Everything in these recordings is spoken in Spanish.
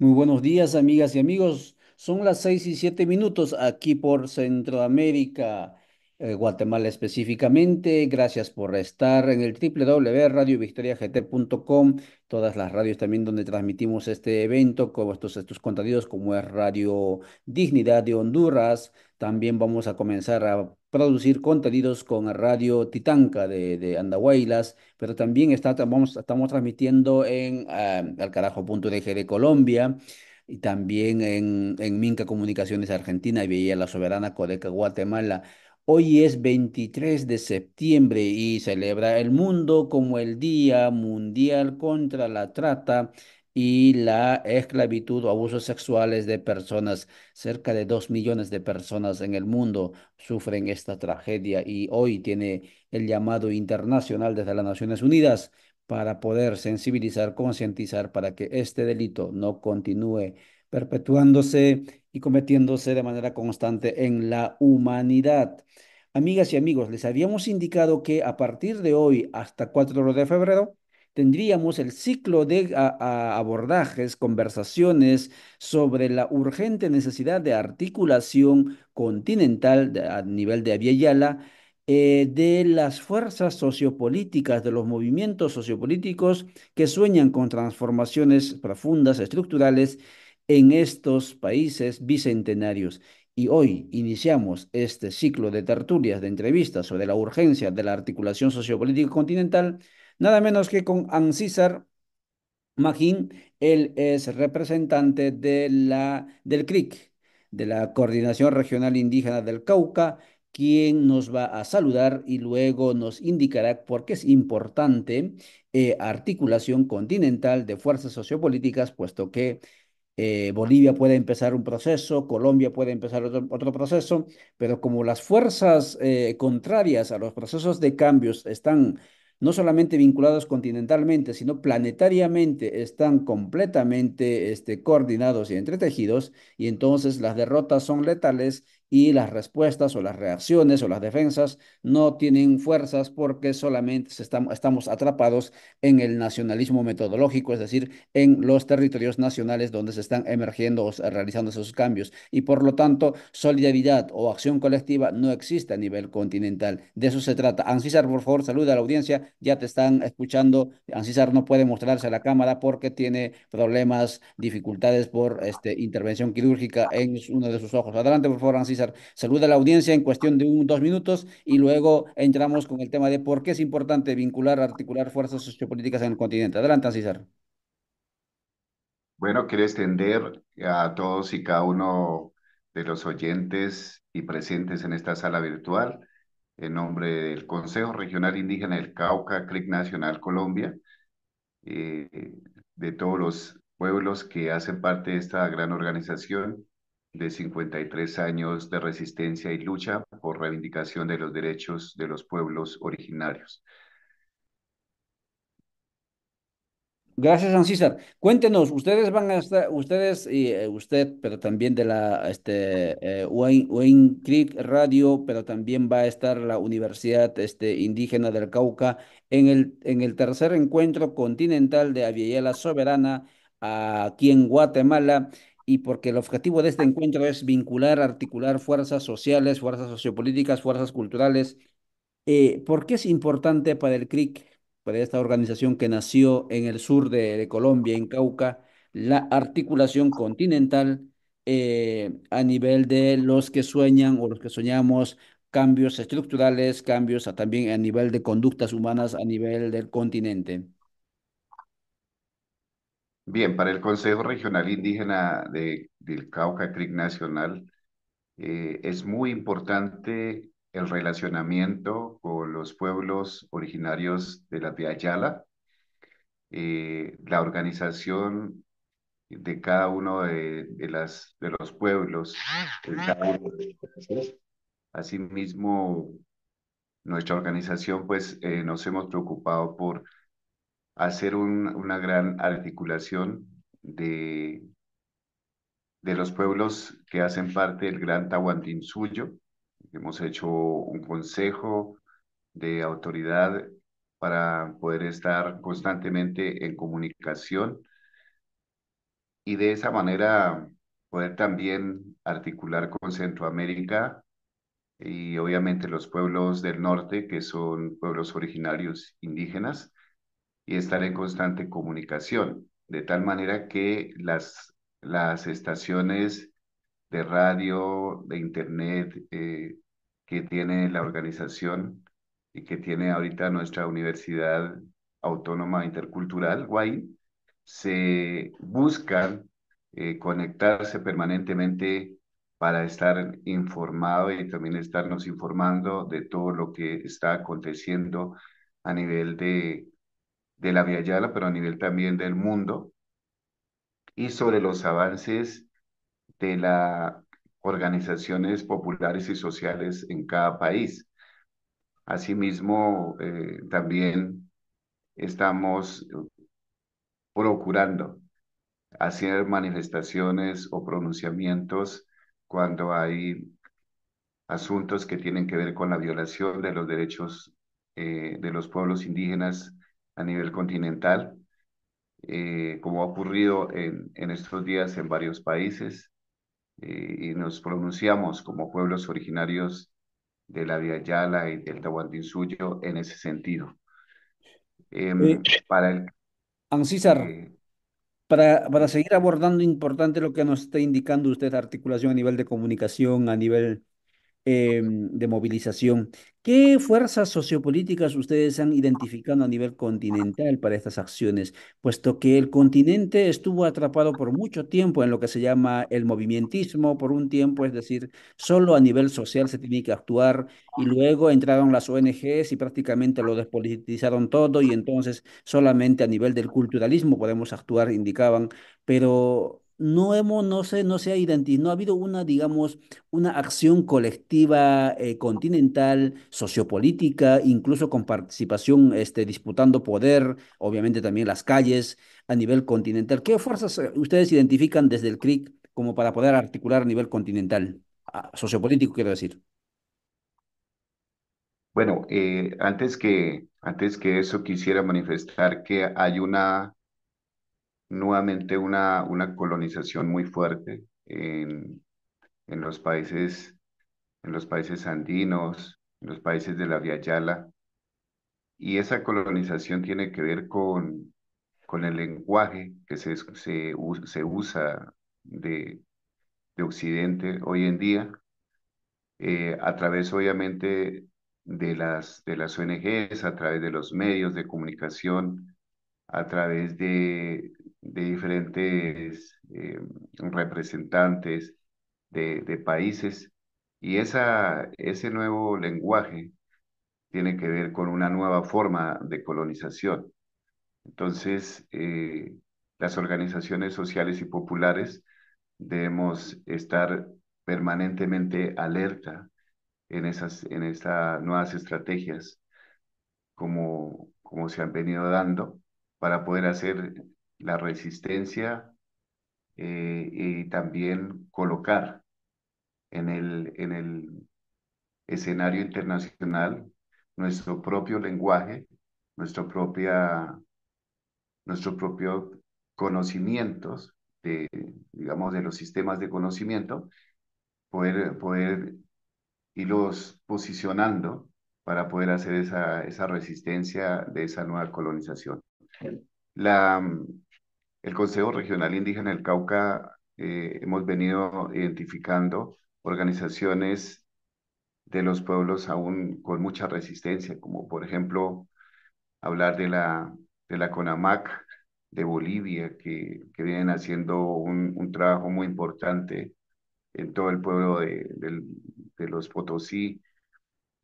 Muy buenos días, amigas y amigos. Son las seis y siete minutos aquí por Centroamérica, eh, Guatemala específicamente. Gracias por estar en el www.radiovictoriagt.com. Todas las radios también donde transmitimos este evento, con estos, estos contenidos, como es Radio Dignidad de Honduras. También vamos a comenzar a producir contenidos con Radio Titanca de, Andahuaylas, pero también está, estamos, estamos transmitiendo en uh, de Colombia y también en, Minca Comunicaciones Argentina y Villa La Soberana Codeca Guatemala. Hoy es 23 de septiembre y celebra el mundo como el Día Mundial contra la Trata y la esclavitud o abusos sexuales de personas. Cerca de dos millones de personas en el mundo sufren esta tragedia y hoy tiene el llamado internacional desde las Naciones Unidas para poder sensibilizar, concientizar para que este delito no continúe perpetuándose y cometiéndose de manera constante en la humanidad. Amigas y amigos, les habíamos indicado que a partir de hoy hasta 4 de febrero tendríamos el ciclo de abordajes, conversaciones sobre la urgente necesidad de articulación continental a nivel de Aviala eh, de las fuerzas sociopolíticas, de los movimientos sociopolíticos que sueñan con transformaciones profundas, estructurales en estos países bicentenarios. Y hoy iniciamos este ciclo de tertulias, de entrevistas sobre la urgencia de la articulación sociopolítica continental Nada menos que con Ancísar Magín, él es representante de la, del CRIC, de la Coordinación Regional Indígena del Cauca, quien nos va a saludar y luego nos indicará por qué es importante eh, articulación continental de fuerzas sociopolíticas, puesto que eh, Bolivia puede empezar un proceso, Colombia puede empezar otro, proceso, pero como las fuerzas eh, contrarias a los procesos de cambios están no solamente vinculados continentalmente, sino planetariamente, están completamente este, coordinados y entretejidos, y entonces las derrotas son letales y las respuestas o las reacciones o las defensas no tienen fuerzas porque solamente estamos atrapados en el nacionalismo metodológico, es decir, en los territorios nacionales donde se están emergiendo o realizando esos cambios. Y por lo tanto, solidaridad o acción colectiva no existe a nivel continental. De eso se trata. Ancisar, por favor, saluda a la audiencia. Ya te están escuchando. Ancisar no puede mostrarse a la cámara porque tiene problemas, dificultades por este, intervención quirúrgica en uno de sus ojos. Adelante, por favor, Ancisar. Saluda a la audiencia en cuestión de un, dos minutos y luego entramos con el tema de por qué es importante vincular, articular fuerzas sociopolíticas en el continente. Adelante, César. Bueno, quiero extender a todos y cada uno de los oyentes y presentes en esta sala virtual, en nombre del Consejo Regional Indígena del Cauca, CRIC Nacional Colombia, eh, de todos los pueblos que hacen parte de esta gran organización de 53 años de resistencia y lucha por reivindicación de los derechos de los pueblos originarios. Gracias, Ancísar. Cuéntenos, ustedes van a estar, ustedes y eh, usted, pero también de la este, eh, Wayne, Creek Radio, pero también va a estar la Universidad este, Indígena del Cauca en el, en el tercer encuentro continental de Aviala Soberana aquí en Guatemala y porque el objetivo de este ah. encuentro es vincular, articular fuerzas sociales, fuerzas sociopolíticas, fuerzas culturales. Eh, ¿Por qué es importante para el CRIC, para esta organización que nació en el sur de, Colombia, en Cauca, la articulación continental eh, a nivel de los que sueñan o los que soñamos cambios estructurales, cambios también a nivel de conductas humanas a nivel del continente? Bien, para el Consejo Regional Indígena de, del Cauca Creek Nacional eh, es muy importante el relacionamiento con los pueblos originarios de la de eh, la organización de cada uno de, los pueblos, Asimismo, nuestra organización, pues, eh, nos hemos preocupado por hacer una gran articulación de, de los pueblos que hacen parte del Gran Tahuantinsuyo. Hemos hecho un consejo de autoridad para poder estar constantemente en comunicación y de esa manera poder también articular con Centroamérica y obviamente los pueblos del norte, que son pueblos originarios indígenas, y estar en constante comunicación, de tal manera que las, las estaciones de radio, de internet eh, que tiene la organización y que tiene ahorita nuestra Universidad Autónoma Intercultural, Guay, se buscan eh, conectarse permanentemente para estar informado y también estarnos informando de todo lo que está aconteciendo a nivel de de la Via Yala, pero a nivel también del mundo, y sobre los avances de las organizaciones populares y sociales en cada país. Asimismo, eh, también estamos procurando hacer manifestaciones o pronunciamientos cuando hay asuntos que tienen que ver con la violación de los derechos eh, de los pueblos indígenas a nivel continental, eh, como ha ocurrido en, en, estos días en varios países, eh, y nos pronunciamos como pueblos originarios de la Via Yala y del Tahuantinsuyo en ese sentido. Em, para el. Ancísar, eh, para, para seguir abordando importante lo que nos está indicando usted, articulación a nivel de comunicación, a nivel Em, de movilización. ¿Qué fuerzas sociopolíticas ustedes han identificado a nivel continental para estas acciones? Puesto que el continente estuvo atrapado por mucho tiempo en lo que se llama el movimentismo, por un tiempo, es decir, solo a nivel social se tiene que actuar y luego entraron las ONGs y prácticamente lo despolitizaron todo y entonces solamente a nivel del culturalismo podemos actuar, indicaban, pero no hemos, no sé, no se ha no ha habido una, digamos, una acción colectiva, eh, continental, sociopolítica, incluso con participación, este, disputando poder, obviamente también las calles a nivel continental. ¿Qué fuerzas eh, ustedes identifican desde el CRIC como para poder articular a nivel continental, ah, sociopolítico quiero decir? Bueno, eh, antes, que, antes que eso quisiera manifestar que hay una nuevamente una, colonización muy fuerte en, los países, en los países andinos, en los países de la Via Yala. Y esa colonización tiene que ver con, el lenguaje que se, usa de, Occidente hoy en día, eh, a través obviamente de las, de las ONGs, a través de los medios de comunicación, a través de, diferentes eh, representantes de, países. Y esa, ese nuevo lenguaje tiene que ver con una nueva forma de colonización. Entonces, eh, las organizaciones sociales y populares debemos estar permanentemente alerta en esas en estas nuevas estrategias como, como se han venido dando para poder hacer la resistencia eh, y también colocar en el, en el escenario internacional nuestro propio lenguaje, nuestro, propia, nuestro propio conocimientos de, digamos, de los sistemas de conocimiento, poder, poder irlos posicionando para poder hacer esa resistencia de esa nueva colonización. La, mm, el Consejo Regional Indígena del Cauca eh, hemos venido identificando organizaciones de los pueblos aún con mucha resistencia, como por ejemplo hablar de la, de la CONAMAC de Bolivia, que, que vienen haciendo un, trabajo muy importante en todo el pueblo de, de los Potosí,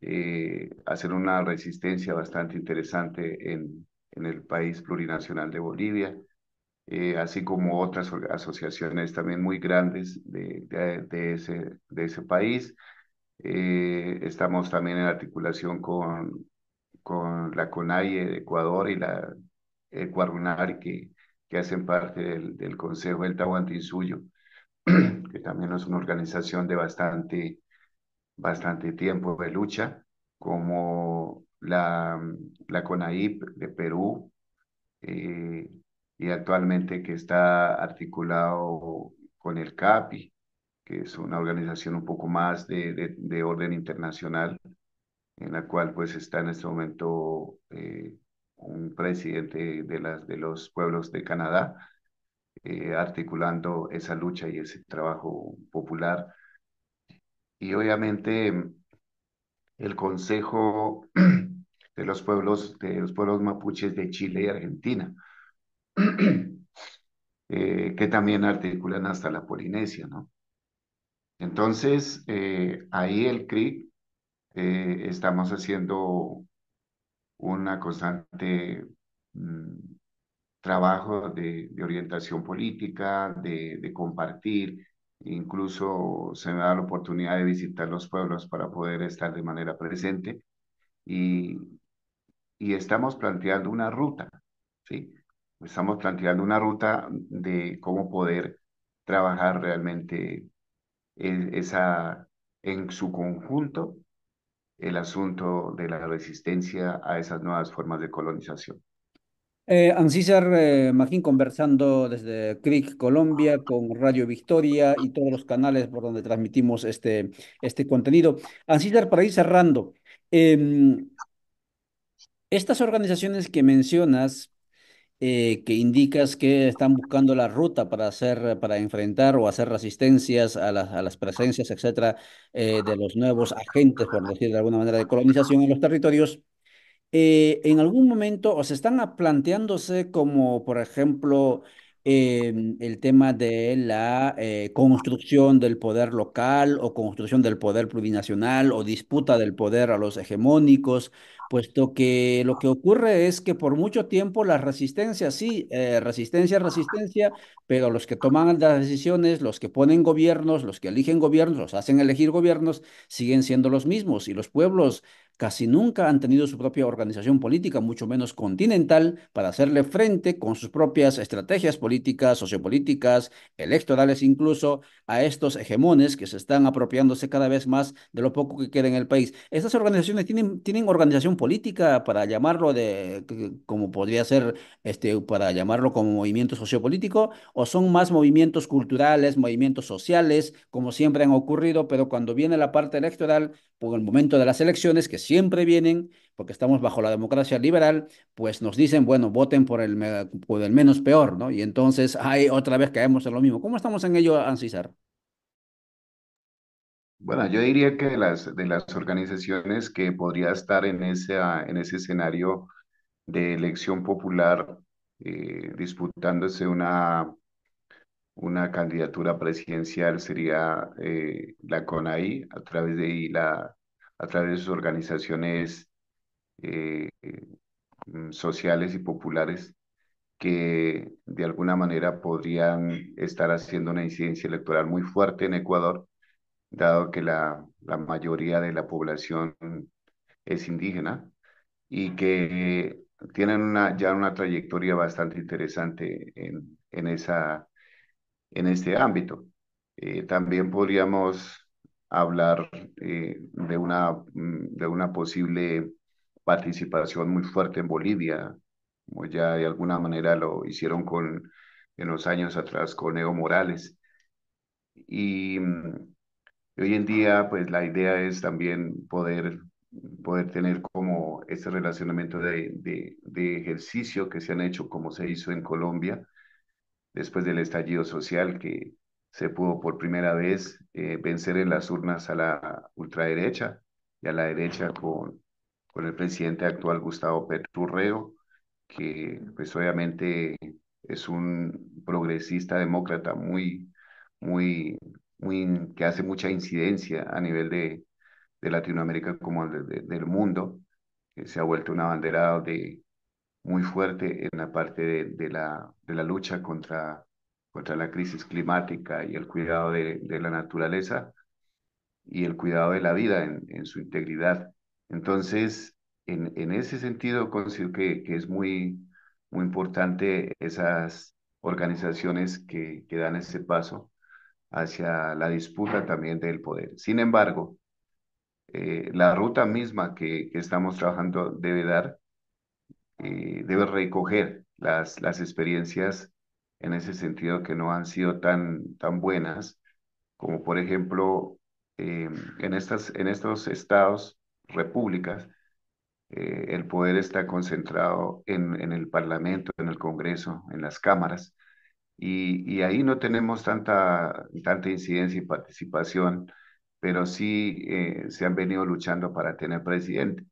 eh, hacer una resistencia bastante interesante en, en el país plurinacional de Bolivia, eh, así como otras asociaciones también muy grandes de, de, ese, de ese país. Eh, estamos también en articulación con, con la CONAIE de Ecuador y la Ecuarunar, que, que hacen parte del, del Consejo del Tahuantinsuyo, que también es una organización de bastante, bastante tiempo de lucha, como la, la CONAIP de Perú, eh, y actualmente que está articulado con el CAPI, que es una organización un poco más de, orden internacional, en la cual pues está en este momento eh, un presidente de, las, de los pueblos de Canadá, eh, articulando esa lucha y ese trabajo popular. Y obviamente el Consejo de los pueblos, de los pueblos mapuches de Chile y Argentina, eh, que también articulan hasta la Polinesia, ¿no? Entonces, eh, ahí el CRIC eh, estamos haciendo una constante mm, trabajo de, orientación política, de, de compartir, incluso se me da la oportunidad de visitar los pueblos para poder estar de manera presente. Y, y estamos planteando una ruta, ¿sí? Estamos planteando una ruta de cómo poder trabajar realmente en, esa, en su conjunto el asunto de la resistencia a esas nuevas formas de colonización. Eh, Ancísar eh, Magín conversando desde CRIC, Colombia, con Radio Victoria y todos los canales por donde transmitimos este, este contenido. Ancísar, para ir cerrando, em, estas organizaciones que mencionas, eh, que indicas que están buscando la ruta para hacer, para enfrentar o hacer resistencias a, las, presencias, etcétera, eh, de los nuevos agentes, por decir de alguna manera, de colonización en los territorios, eh, en algún momento o se están planteándose como, por ejemplo, el tema de la eh, construcción del poder local o construcción del poder plurinacional o disputa del poder a los hegemónicos, puesto que lo que ocurre es que por mucho tiempo la resistencia, sí, eh, resistencia, resistencia, pero los que toman las decisiones, los que ponen gobiernos, los que eligen gobiernos, los hacen elegir gobiernos, siguen siendo los mismos y los pueblos Casi nunca han tenido su propia organización política, mucho menos continental, para hacerle frente con sus propias estrategias políticas, sociopolíticas, electorales incluso, a estos hegemones que se están apropiándose cada vez más de lo poco que queda en el país. Estas organizaciones tienen, tienen organización política para llamarlo de, como podría ser, este, para llamarlo como movimiento sociopolítico, o son más movimientos culturales, movimientos sociales, como siempre han ocurrido, pero cuando viene la parte electoral, por el momento de las elecciones, que siempre vienen, porque estamos bajo la democracia liberal, pues nos dicen, bueno, voten por el, menos peor, ¿no? Y entonces, hay otra vez caemos en lo mismo. ¿Cómo estamos en ello, Ancisar? Bueno, yo diría que de las, de las organizaciones que podría estar en, en ese escenario de elección popular eh, disputándose una, una candidatura presidencial sería eh, la CONAI a través de la a través de sus organizaciones eh, mm, sociales y populares que de alguna manera podrían estar haciendo una incidencia electoral muy fuerte en Ecuador, dado que la, la mayoría de la población es indígena y que tienen una, ya una trayectoria bastante interesante en, en, esa, en este ámbito. Eh, también podríamos hablar eh, de, una, mm, de una posible participación muy fuerte en Bolivia, como ya de alguna manera lo hicieron con, en los años atrás con Evo Morales. Mm, y hoy en día, pues la idea es también poder, poder tener como este relacionamiento de, de, de ejercicio que se han hecho como se hizo en Colombia después del estallido social que, se pudo por primera vez eh, vencer en las urnas a la ultraderecha y a la derecha con, con el presidente actual Gustavo Petrurreo, que pues obviamente es un progresista demócrata muy, muy, muy, que hace mucha incidencia a nivel de, de Latinoamérica como del mundo, que eh, se ha vuelto una bandera de, muy fuerte en la parte de, la, de la lucha contra contra la crisis climática y el cuidado de, la naturaleza y el cuidado de la vida en, su integridad. Entonces, en, ese sentido, considero que, es muy, muy importante esas organizaciones que, dan ese paso hacia la disputa también del poder. Sin embargo, eh, la ruta misma que, estamos trabajando debe dar, eh, debe recoger las, las experiencias en ese sentido que no han sido tan, tan buenas, como por ejemplo eh, en, estas, en estos estados, repúblicas, eh, el poder está concentrado en, el Parlamento, en el Congreso, en las cámaras, y, ahí no tenemos tanta, tanta incidencia y participación, pero sí eh, se han venido luchando para tener presidente.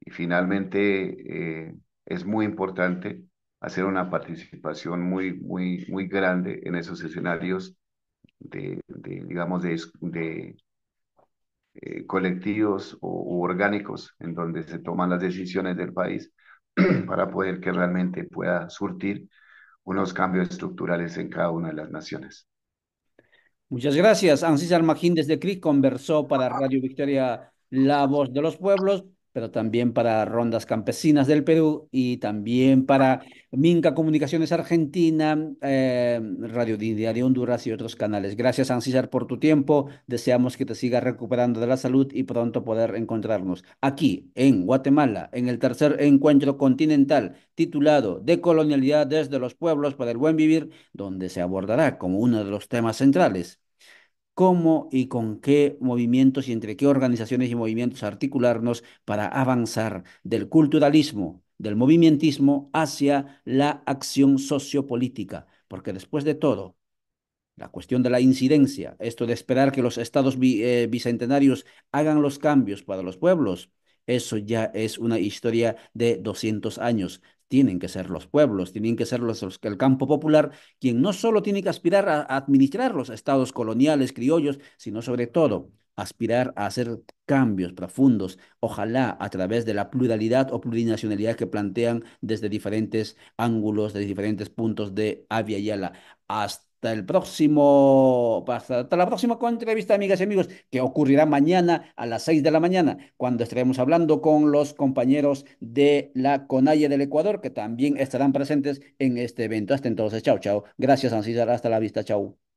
Y finalmente es muy importante hacer una participación muy, muy, muy grande en esos escenarios de, digamos, de, de eh, colectivos o, orgánicos en donde se toman las decisiones del país para poder que realmente pueda surtir unos cambios estructurales en cada una de las naciones. Muchas gracias. Ansis Magín desde CRIC conversó para Radio Victoria, la voz de los pueblos pero también para Rondas Campesinas del Perú y también para Minca Comunicaciones Argentina, eh, Radio de Honduras y otros canales. Gracias, Ancillar, por tu tiempo. Deseamos que te sigas recuperando de la salud y pronto poder encontrarnos aquí en Guatemala en el tercer encuentro continental titulado De colonialidad desde los pueblos para el buen vivir, donde se abordará como uno de los temas centrales cómo y con qué movimientos y entre qué organizaciones y movimientos articularnos para avanzar del culturalismo, del movimentismo hacia la acción sociopolítica. Porque después de todo, la cuestión de la incidencia, esto de esperar que los estados eh, bicentenarios hagan los cambios para los pueblos, eso ya es una historia de 200 años tienen que ser los pueblos, tienen que ser los, que el campo popular, quien no solo tiene que aspirar a, administrar los estados coloniales, criollos, sino sobre todo aspirar a hacer cambios profundos, ojalá a través de la pluralidad o plurinacionalidad que plantean desde diferentes ángulos, desde diferentes puntos de Avia Yala, hasta hasta el próximo, pues, hasta, la próxima entrevista, amigas y amigos, que ocurrirá mañana a las 6 de la mañana, cuando estaremos hablando con los compañeros de la CONAIE del Ecuador, que también estarán presentes en este evento. Hasta entonces, chao, chao. Gracias, Ancísar. Hasta la vista, chao.